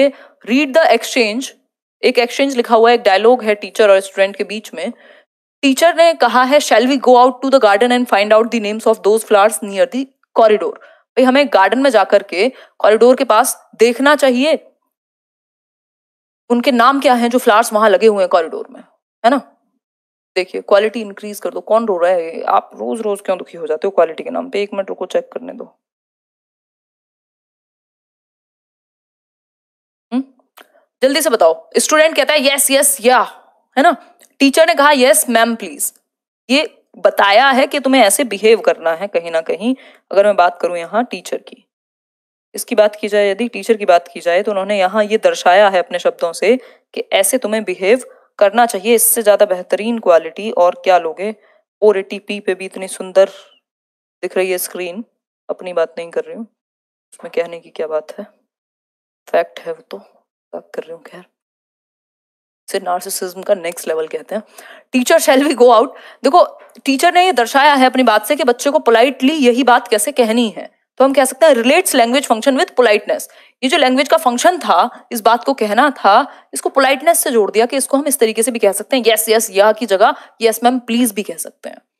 read the exchange एक exchange लिखा हुआ है एक डायलॉग है टीचर और स्टूडेंट के बीच में टीचर ने कहा है shall we go out to the garden and find out the names of those flowers near the corridor भाई हमें गार्डन में जाकर के कॉरिडोर के पास देखना चाहिए उनके नाम क्या है जो फ्लावर्स वहां लगे हुए हैं कॉरिडोर में है ना देखिए क्वालिटी इंक्रीज कर दो कौन रो रहा है आप रोज रोज क्यों दुखी हो जाते हो क्वालिटी के नाम पे एक मिनट रुको चेक करने दो जल्दी से बताओ स्टूडेंट कहता है यस यस या है ना टीचर ने कहा यस मैम प्लीज ये बताया है कि तुम्हें ऐसे बिहेव करना है कहीं ना कहीं अगर मैं बात करूं यहाँ टीचर की इसकी बात की जाए यदि टीचर की बात की जाए तो उन्होंने यहाँ ये दर्शाया है अपने शब्दों से कि ऐसे तुम्हें बिहेव करना चाहिए इससे ज़्यादा बेहतरीन क्वालिटी और क्या लोगे और पी पे भी इतनी सुंदर दिख रही है स्क्रीन अपनी बात नहीं कर रही हूँ उसमें कहने की क्या बात है फैक्ट है वो तो बात कर रही हूँ खैर से नार्सिसिज्म का नेक्स्ट लेवल कहते हैं teacher shall we go out देखो टीचर ने ये दर्शाया है अपनी बात से कि बच्चे को पोलाइटली यही बात कैसे कहनी है तो हम कह सकते हैं relates language function with politeness ये जो लैंग्वेज का फंक्शन था इस बात को कहना था इसको पोलाइटनेस से जोड़ दिया कि इसको हम इस तरीके से भी कह सकते हैं यस यस या की जगह यस मैम प्लीज भी कह सकते हैं